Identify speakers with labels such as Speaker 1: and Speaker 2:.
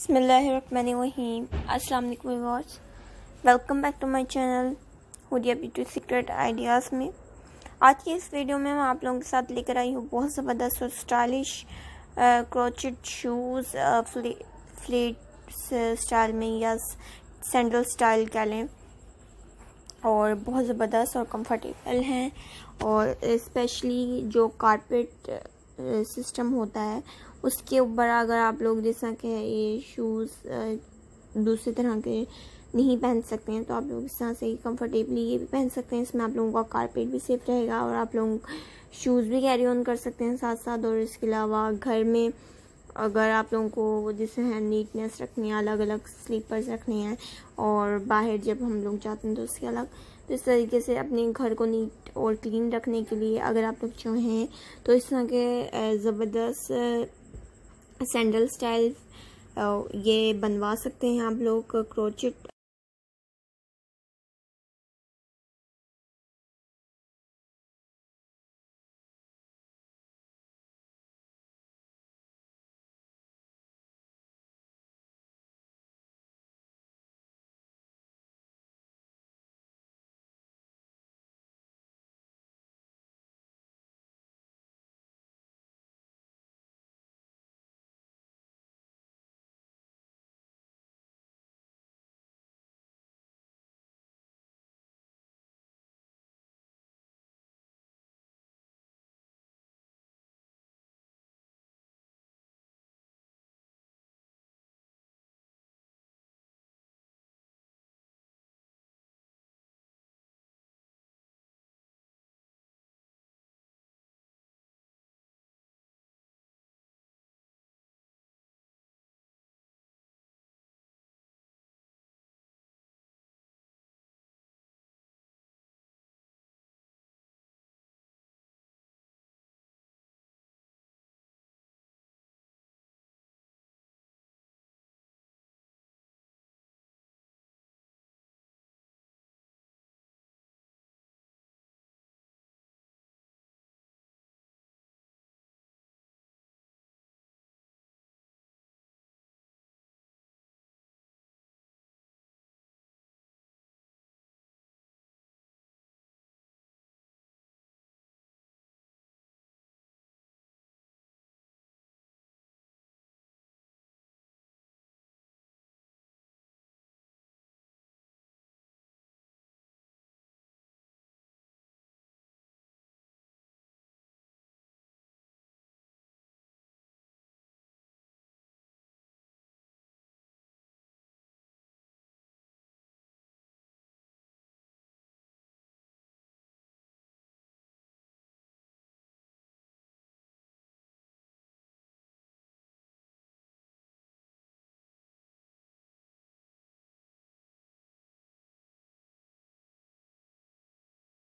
Speaker 1: बसमीम अस्सलाम वालेकुम welcome back to my channel हुडिया ब्यूटी सीक्रेट आइडियाज़ में आज की इस वीडियो में मैं आप लोगों के साथ लेकर आई हूँ बहुत ज़बरदस्त और stylish crocheted shoes flats style में या सैंडल स्टाइल कह लें और बहुत ज़बरदस्त और कंफर्टेबल हैं और इस्पेशली जो कारपेट सिस्टम होता है उसके ऊपर अगर आप लोग जैसा कि ये शूज़ दूसरे तरह के नहीं पहन सकते हैं तो आप लोग इस तरह से कम्फर्टेबली ये भी पहन सकते हैं इसमें आप लोगों का कारपेट भी सेफ रहेगा और आप लोग शूज़ भी कैरी ऑन कर सकते हैं साथ साथ और इसके अलावा घर में अगर आप लोगों को जैसे हैं नीटनेस रखनी है अलग अलग स्लीपर्स रखने हैं और बाहर जब हम लोग जाते हैं तो उसके अलग तो इस तरीके से अपने घर को नीट और क्लीन रखने के लिए अगर आप लोग चाहें तो इस तरह के ज़बरदस्त सैंडल स्टाइल ये बनवा सकते हैं आप लोग क्रोचेट